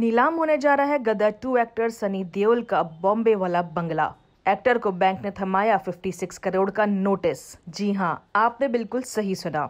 नीलाम होने जा रहा है गदर टू एक्टर सनी देओल का बॉम्बे वाला बंगला एक्टर को बैंक ने थमाया 56 करोड़ का नोटिस जी हाँ आपने बिल्कुल सही सुना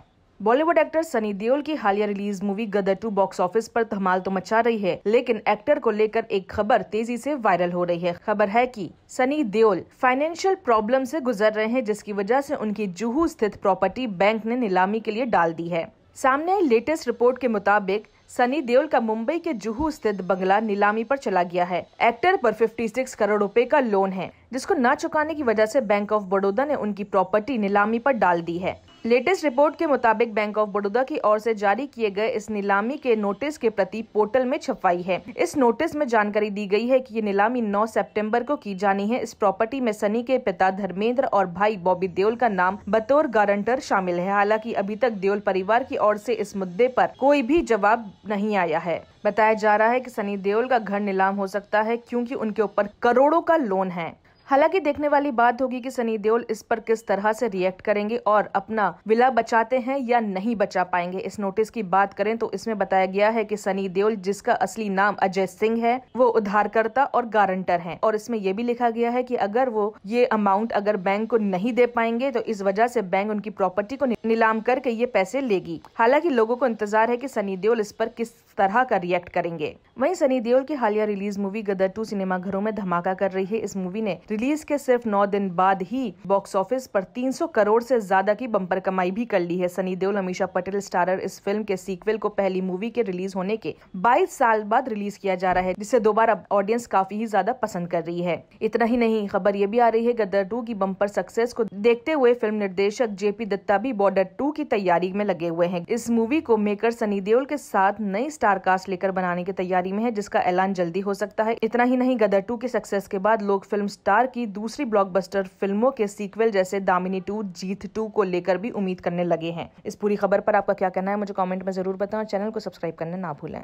बॉलीवुड एक्टर सनी देओल की हालिया release movie Gadar two box office पर धमाल तो मचा रही है लेकिन एक्टर को लेकर एक खबर तेजी से वायरल हो रही है खबर है कि सनी देओल फाइनेंशियल प्रॉब्लम से गुजर रहे हैं जिसकी वजह से उनकी जुहू स्थित प्रॉपर्टी बैंक ने नीलामी के लिए डाल दी है सामने आई लेटेस्ट रिपोर्ट के मुताबिक सनी देओल का मुंबई के जुहू स्थित बंगला नीलामी पर चला गया है एक्टर पर 56 करोड़ रुपए का लोन है जिसको न चुकाने की वजह से बैंक ऑफ बड़ौदा ने उनकी प्रॉपर्टी नीलामी पर डाल दी है लेटेस्ट रिपोर्ट के मुताबिक बैंक ऑफ बड़ौदा की ओर से जारी किए गए इस नीलामी के नोटिस के प्रति पोर्टल में छपाई है इस नोटिस में जानकारी दी गई है कि ये नीलामी 9 सितंबर को की जानी है इस प्रॉपर्टी में सनी के पिता धर्मेंद्र और भाई बॉबी देओल का नाम बतौर गारंटर शामिल है हालांकि अभी तक देओल परिवार की ओर ऐसी इस मुद्दे आरोप कोई भी जवाब नहीं आया है बताया जा रहा है की सनी देओल का घर नीलाम हो सकता है क्यूँकी उनके ऊपर करोड़ों का लोन है हालांकि देखने वाली बात होगी कि सनी देओल इस पर किस तरह से रिएक्ट करेंगे और अपना विला बचाते हैं या नहीं बचा पाएंगे इस नोटिस की बात करें तो इसमें बताया गया है कि सनी देओल जिसका असली नाम अजय सिंह है वो उधारकर्ता और गारंटर हैं और इसमें यह भी लिखा गया है कि अगर वो ये अमाउंट अगर बैंक को नहीं दे पाएंगे तो इस वजह से बैंक उनकी प्रॉपर्टी को नीलाम करके ये पैसे लेगी हालांकि लोगों को इंतजार है कि सनी देओल इस पर किस तरह का रिएक्ट करेंगे वहीं सनी देओल की हालिया रिलीज मूवी गदर टू सिनेमाघरों में धमाका कर रही है इस मूवी ने रिलीज के सिर्फ नौ दिन बाद ही बॉक्स ऑफिस पर 300 करोड़ से ज्यादा की बम्पर कमाई भी कर ली है सनी देओल अमीशा पटेल स्टारर इस फिल्म के सीक्वल को पहली मूवी के रिलीज होने के 22 साल बाद रिलीज किया जा रहा है जिसे दोबारा ऑडियंस काफी ही ज्यादा पसंद कर रही है इतना ही नहीं खबर ये भी आ रही है गदर टू की बम्पर सक्सेस को देखते हुए फिल्म निर्देशक जेपी दत्ता भी बॉर्डर टू की तैयारी में लगे हुए हैं इस मूवी को मेकर सनी देओल के साथ नई स्टार कास्ट लेकर बनाने की तैयारी में है जिसका ऐलान जल्दी हो सकता है इतना ही नहीं गदर टू की सक्सेस के बाद लोग फिल्म स्टार लगातार की दूसरी ब्लॉकबस्टर फिल्मों के सीक्वल जैसे दामिनी टू जीत टू को लेकर भी उम्मीद करने लगे हैं इस पूरी खबर पर आपका क्या कहना है मुझे कॉमेंट में जरूर बताएं चैनल को सब्सक्राइब करने ना भूलें